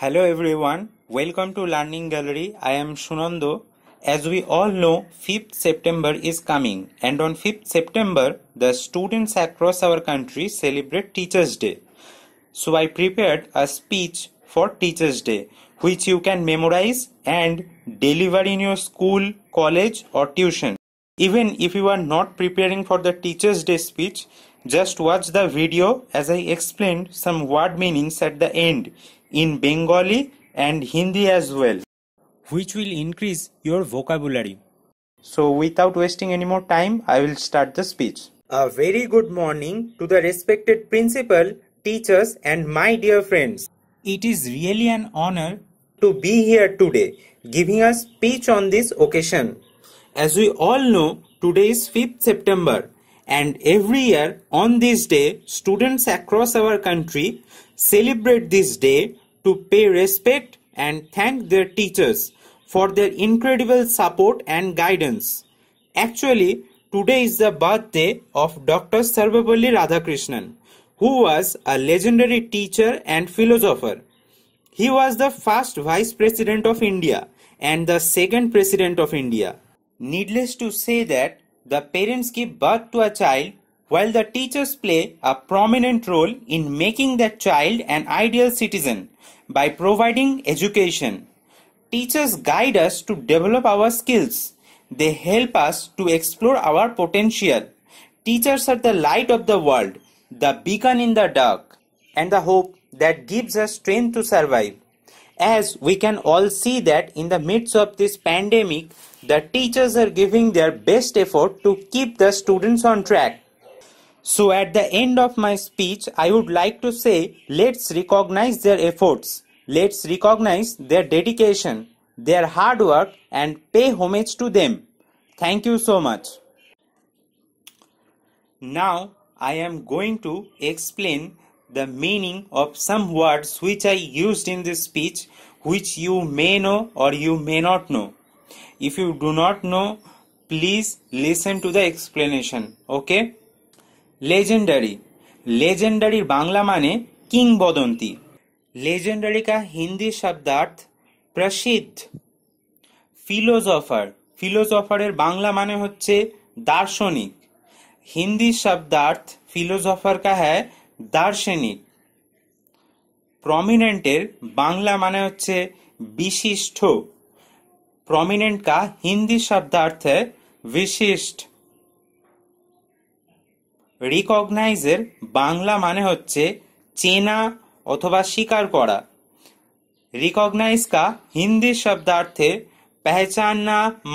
Hello everyone, welcome to Learning Gallery. I am Sunando. As we all know, 5th September is coming and on 5th September, the students across our country celebrate Teachers Day. So I prepared a speech for Teachers Day which you can memorize and deliver in your school, college or tuition. Even if you are not preparing for the Teachers Day speech, just watch the video as I explained some word meanings at the end in Bengali and Hindi as well, which will increase your vocabulary. So, without wasting any more time, I will start the speech. A very good morning to the respected principal, teachers, and my dear friends. It is really an honor to be here today, giving a speech on this occasion. As we all know, today is 5th September, and every year on this day, students across our country celebrate this day to pay respect and thank their teachers for their incredible support and guidance. Actually, today is the birthday of Dr. Sarvapalli Radhakrishnan, who was a legendary teacher and philosopher. He was the first Vice President of India and the second President of India. Needless to say that the parents give birth to a child while the teachers play a prominent role in making their child an ideal citizen by providing education. Teachers guide us to develop our skills. They help us to explore our potential. Teachers are the light of the world, the beacon in the dark, and the hope that gives us strength to survive. As we can all see that in the midst of this pandemic, the teachers are giving their best effort to keep the students on track so, at the end of my speech, I would like to say let's recognize their efforts, let's recognize their dedication, their hard work, and pay homage to them. Thank you so much. Now, I am going to explain the meaning of some words which I used in this speech, which you may know or you may not know. If you do not know, please listen to the explanation. Okay. Legendary লেজেন্ডারির বাংলা মানে কিংবদন্তি legendary কা হিন্দি শব্দার্থ প্রসিদ্ধ philosopher ফিলোজফারের Bangla মানে হচ্ছে দার্শনিক হিন্দি শব্দার্থ ফিলোজফার কা হ্যায় দার্শনিক প্রমিনেন্টের বাংলা মানে হচ্ছে বিশিষ্ট প্রমিনেন্ট কা হিন্দি শব্দার্থ হ্যায় বিশিষ্ট রিকগনাইজের বাংলা মানে হচ্ছে চেনা অথবা স্বীকার করা রিকগনাইজ কা হিন্দি শব্দার্থে है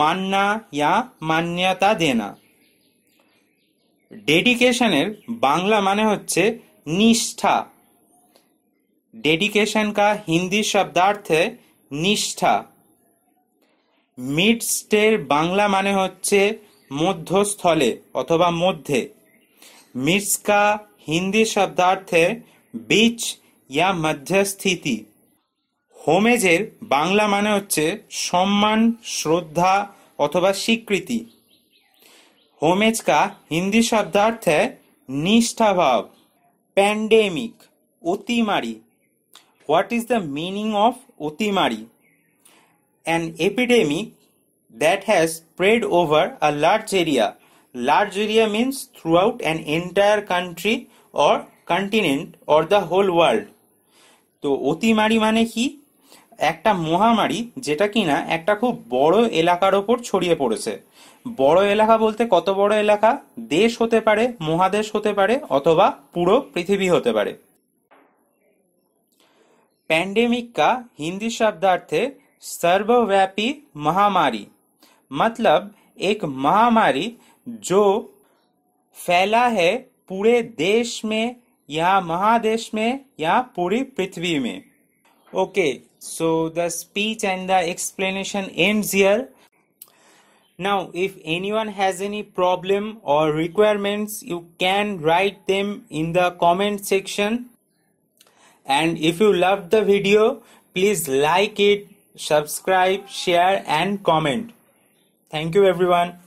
মাননা ইয়া মান্যতা দেনা ডেডিকেশনের বাংলা মানে হচ্ছে নিষ্ঠা ডেডিকেশন কা হিন্দি শব্দার্থে নিষ্ঠা মিডস্টের বাংলা মানে হচ্ছে মধ্যস্থলে অথবা মধ্যে मिर्च का हिंदी शब्दार्थ है बीच মধ্যস্থিতি হোমেজের বাংলা মানে হচ্ছে সম্মান শ্রদ্ধা অথবা স্বীকৃতি হোমেজ কা হিন্দি শব্দার্থে নিষ্ঠাভাব প্যান্ডেমিক অতিমারি what is the meaning of অতিমারি an epidemic that has spread over a large area Large area means throughout an entire country or continent or the whole world. তো অতিমারি মানে কি একটা মহামারী যেটা কিনা একটা খুব বড় এলাকার ওপর ছড়িয়ে পড়েছে বড় এলাকা বলতে কত বড় এলাকা দেশ হতে পারে মহাদেশ হতে পারে অথবা পুরো পৃথিবী হতে পারে पैंडेमिक का हिंदी शब्दार्थ है सर्वव्यापी महामारी मतलब एक महामारी जो फैला है पूरे देश में या महादेश में या पूरी पृथ्वी में okay so the speech and the explanation ends here now if anyone has any problem or requirements you can write them in the comment section and if you love the video please like it subscribe share and comment thank you every one